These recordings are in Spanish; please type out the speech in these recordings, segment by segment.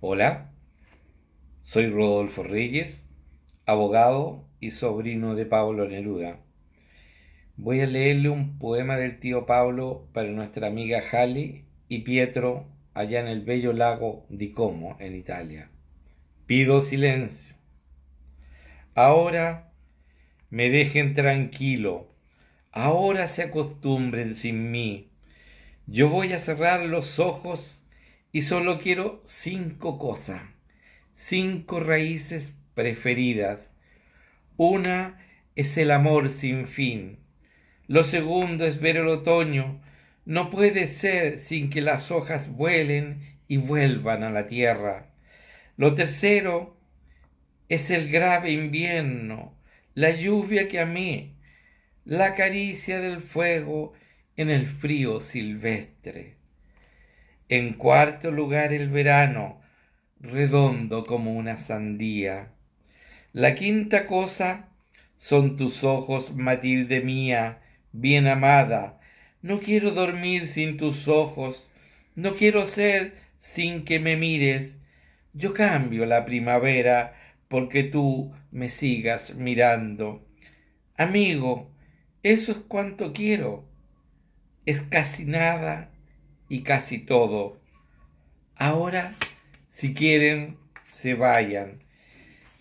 Hola, soy Rodolfo Reyes, abogado y sobrino de Pablo Neruda. Voy a leerle un poema del tío Pablo para nuestra amiga Jali y Pietro allá en el bello lago di Como, en Italia. Pido silencio. Ahora me dejen tranquilo. Ahora se acostumbren sin mí. Yo voy a cerrar los ojos y solo quiero cinco cosas, cinco raíces preferidas. Una es el amor sin fin. Lo segundo es ver el otoño. No puede ser sin que las hojas vuelen y vuelvan a la tierra. Lo tercero es el grave invierno, la lluvia que amé, la caricia del fuego en el frío silvestre. En cuarto lugar el verano, redondo como una sandía. La quinta cosa son tus ojos, Matilde mía, bien amada. No quiero dormir sin tus ojos, no quiero ser sin que me mires. Yo cambio la primavera porque tú me sigas mirando. Amigo, eso es cuanto quiero. Es casi nada y casi todo. Ahora, si quieren, se vayan.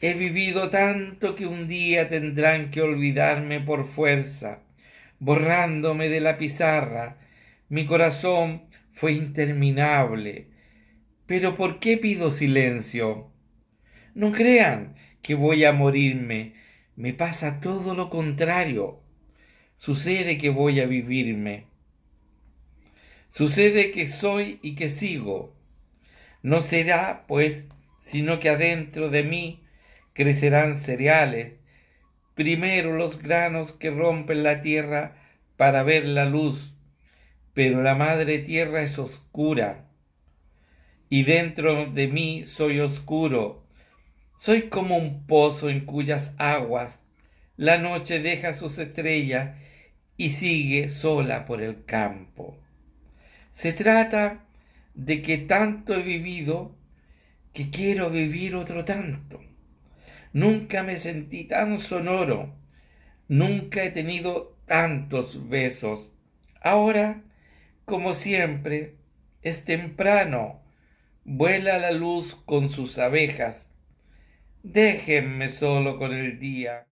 He vivido tanto que un día tendrán que olvidarme por fuerza, borrándome de la pizarra. Mi corazón fue interminable. Pero ¿por qué pido silencio? No crean que voy a morirme. Me pasa todo lo contrario. Sucede que voy a vivirme. Sucede que soy y que sigo. No será, pues, sino que adentro de mí crecerán cereales, primero los granos que rompen la tierra para ver la luz, pero la madre tierra es oscura, y dentro de mí soy oscuro, soy como un pozo en cuyas aguas la noche deja sus estrellas y sigue sola por el campo. Se trata de que tanto he vivido que quiero vivir otro tanto. Nunca me sentí tan sonoro, nunca he tenido tantos besos. Ahora, como siempre, es temprano, vuela la luz con sus abejas. Déjenme solo con el día.